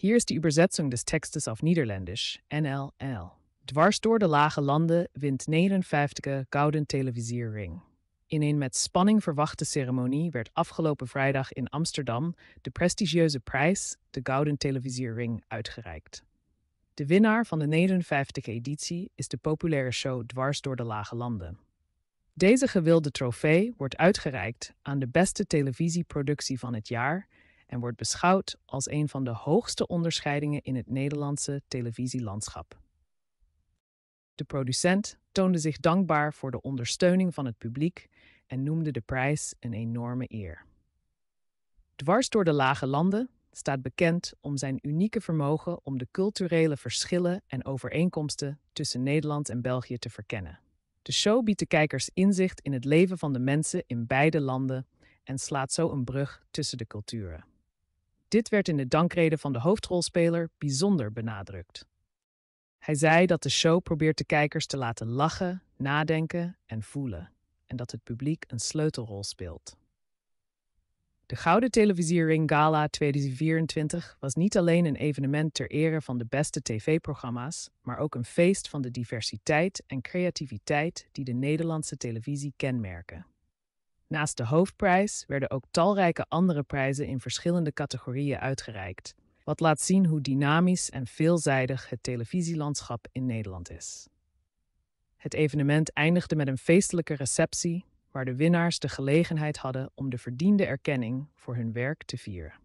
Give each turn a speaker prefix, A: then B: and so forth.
A: Hier is de Übersetzung des tekstes auf Niederländisch, NLL. Dwars door de lage landen wint 59e Gouden Televisierring. In een met spanning verwachte ceremonie werd afgelopen vrijdag in Amsterdam de prestigieuze prijs, de Gouden Televisierring, uitgereikt. De winnaar van de 59e editie is de populaire show Dwars door de Lage Landen. Deze gewilde trofee wordt uitgereikt aan de beste televisieproductie van het jaar en wordt beschouwd als een van de hoogste onderscheidingen in het Nederlandse televisielandschap. De producent toonde zich dankbaar voor de ondersteuning van het publiek en noemde de prijs een enorme eer. Dwars door de lage landen staat bekend om zijn unieke vermogen om de culturele verschillen en overeenkomsten tussen Nederland en België te verkennen. De show biedt de kijkers inzicht in het leven van de mensen in beide landen en slaat zo een brug tussen de culturen. Dit werd in de dankreden van de hoofdrolspeler bijzonder benadrukt. Hij zei dat de show probeert de kijkers te laten lachen, nadenken en voelen, en dat het publiek een sleutelrol speelt. De Gouden Televisiering Gala 2024 was niet alleen een evenement ter ere van de beste tv-programma's, maar ook een feest van de diversiteit en creativiteit die de Nederlandse televisie kenmerken. Naast de hoofdprijs werden ook talrijke andere prijzen in verschillende categorieën uitgereikt, wat laat zien hoe dynamisch en veelzijdig het televisielandschap in Nederland is. Het evenement eindigde met een feestelijke receptie waar de winnaars de gelegenheid hadden om de verdiende erkenning voor hun werk te vieren.